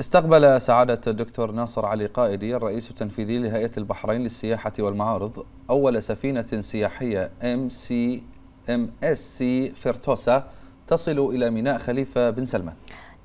استقبل سعادة الدكتور ناصر علي قائدي الرئيس التنفيذي لهيئة البحرين للسياحة والمعارض أول سفينة سياحية ام سي ام اس سي فيرتوسا تصل إلى ميناء خليفة بن سلمان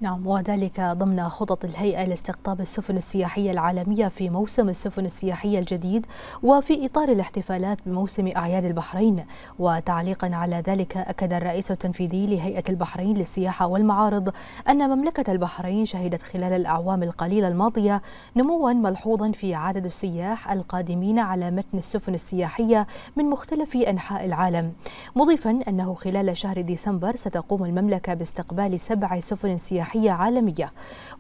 نعم وذلك ضمن خطط الهيئة لاستقطاب السفن السياحية العالمية في موسم السفن السياحية الجديد وفي إطار الاحتفالات بموسم أعياد البحرين وتعليقا على ذلك أكد الرئيس التنفيذي لهيئة البحرين للسياحة والمعارض أن مملكة البحرين شهدت خلال الأعوام القليلة الماضية نموا ملحوظا في عدد السياح القادمين على متن السفن السياحية من مختلف أنحاء العالم مضيفا أنه خلال شهر ديسمبر ستقوم المملكة باستقبال سبع سفن سياحية عالمية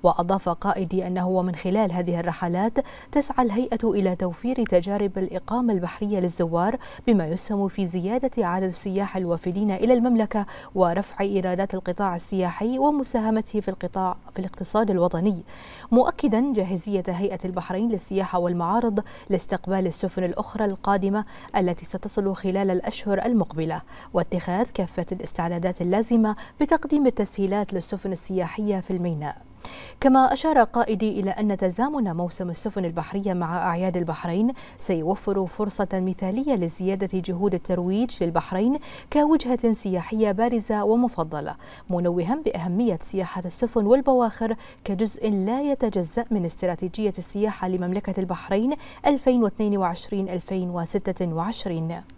وأضاف قائدي أنه ومن خلال هذه الرحلات تسعى الهيئة إلى توفير تجارب الإقامة البحرية للزوار بما يسهم في زيادة عدد السياح الوافدين إلى المملكة ورفع إيرادات القطاع السياحي ومساهمته في القطاع في الاقتصاد الوطني مؤكدا جاهزية هيئة البحرين للسياحة والمعارض لاستقبال السفن الأخرى القادمة التي ستصل خلال الأشهر المقبلة واتخاذ كافة الاستعدادات اللازمة بتقديم التسهيلات للسفن السياحية في الميناء كما أشار قائدي إلى أن تزامن موسم السفن البحرية مع أعياد البحرين سيوفر فرصة مثالية لزيادة جهود الترويج للبحرين كوجهة سياحية بارزة ومفضلة منوها بأهمية سياحة السفن والبواخر كجزء لا يتجزأ من استراتيجية السياحة لمملكة البحرين 2022-2026